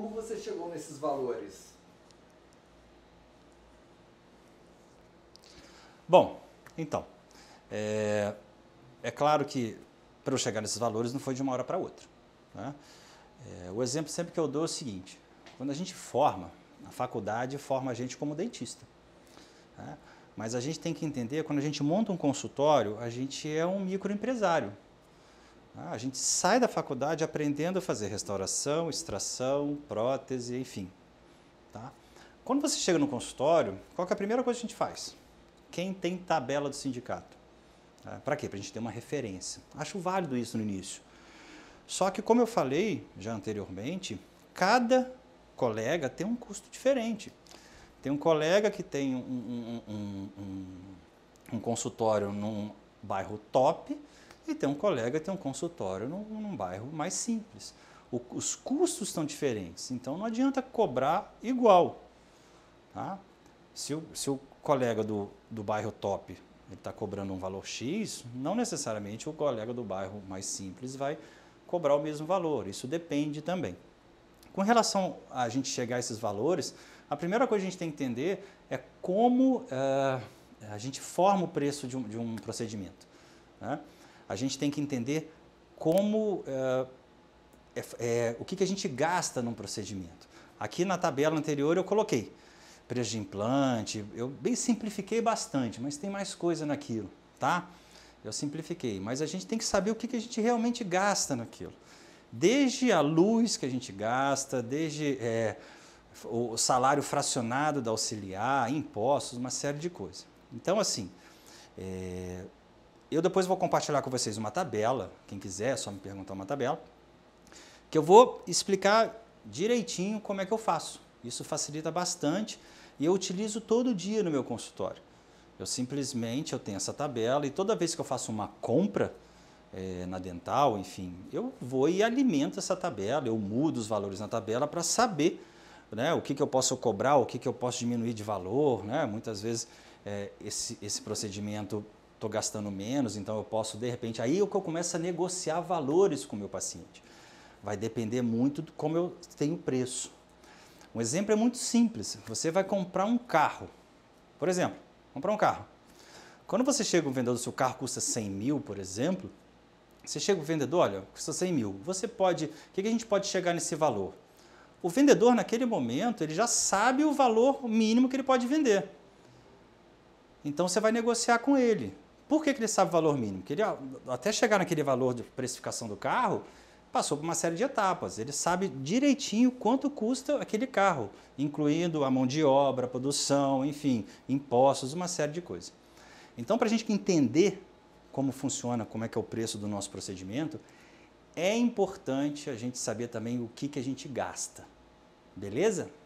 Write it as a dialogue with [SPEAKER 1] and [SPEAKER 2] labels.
[SPEAKER 1] como você chegou nesses valores? Bom, então, é, é claro que para eu chegar nesses valores não foi de uma hora para outra. Né? É, o exemplo sempre que eu dou é o seguinte: quando a gente forma, a faculdade forma a gente como dentista. Né? Mas a gente tem que entender, quando a gente monta um consultório, a gente é um microempresário. Ah, a gente sai da faculdade aprendendo a fazer restauração, extração, prótese, enfim. Tá? Quando você chega no consultório, qual é a primeira coisa que a gente faz? Quem tem tabela do sindicato? Ah, Para quê? Para a gente ter uma referência. Acho válido isso no início. Só que, como eu falei já anteriormente, cada colega tem um custo diferente. Tem um colega que tem um, um, um, um consultório num bairro top e ter um colega ter um consultório num, num bairro mais simples. O, os custos estão diferentes, então não adianta cobrar igual. Tá? Se, o, se o colega do, do bairro top está cobrando um valor X, não necessariamente o colega do bairro mais simples vai cobrar o mesmo valor. Isso depende também. Com relação a gente chegar a esses valores, a primeira coisa que a gente tem que entender é como uh, a gente forma o preço de um, de um procedimento. Né? a gente tem que entender como eh, é, é, o que, que a gente gasta num procedimento. Aqui na tabela anterior eu coloquei preço de implante, eu bem simplifiquei bastante, mas tem mais coisa naquilo, tá? Eu simplifiquei, mas a gente tem que saber o que, que a gente realmente gasta naquilo. Desde a luz que a gente gasta, desde é, o salário fracionado da auxiliar, impostos, uma série de coisas. Então, assim, é, eu depois vou compartilhar com vocês uma tabela, quem quiser, é só me perguntar uma tabela, que eu vou explicar direitinho como é que eu faço. Isso facilita bastante e eu utilizo todo dia no meu consultório. Eu simplesmente eu tenho essa tabela e toda vez que eu faço uma compra é, na dental, enfim, eu vou e alimento essa tabela, eu mudo os valores na tabela para saber né, o que, que eu posso cobrar, o que, que eu posso diminuir de valor. Né? Muitas vezes é, esse, esse procedimento estou gastando menos, então eu posso de repente. Aí é o que eu começo a negociar valores com o meu paciente. Vai depender muito de como eu tenho preço. Um exemplo é muito simples. Você vai comprar um carro. Por exemplo, comprar um carro. Quando você chega um vendedor, seu carro custa 100 mil, por exemplo, você chega o vendedor, olha, custa 100 mil. Você pode, o que, que a gente pode chegar nesse valor? O vendedor, naquele momento, ele já sabe o valor mínimo que ele pode vender. Então você vai negociar com ele. Por que, que ele sabe o valor mínimo? Porque ele, até chegar naquele valor de precificação do carro, passou por uma série de etapas. Ele sabe direitinho quanto custa aquele carro, incluindo a mão de obra, produção, enfim, impostos, uma série de coisas. Então, para a gente entender como funciona, como é que é o preço do nosso procedimento, é importante a gente saber também o que, que a gente gasta. Beleza?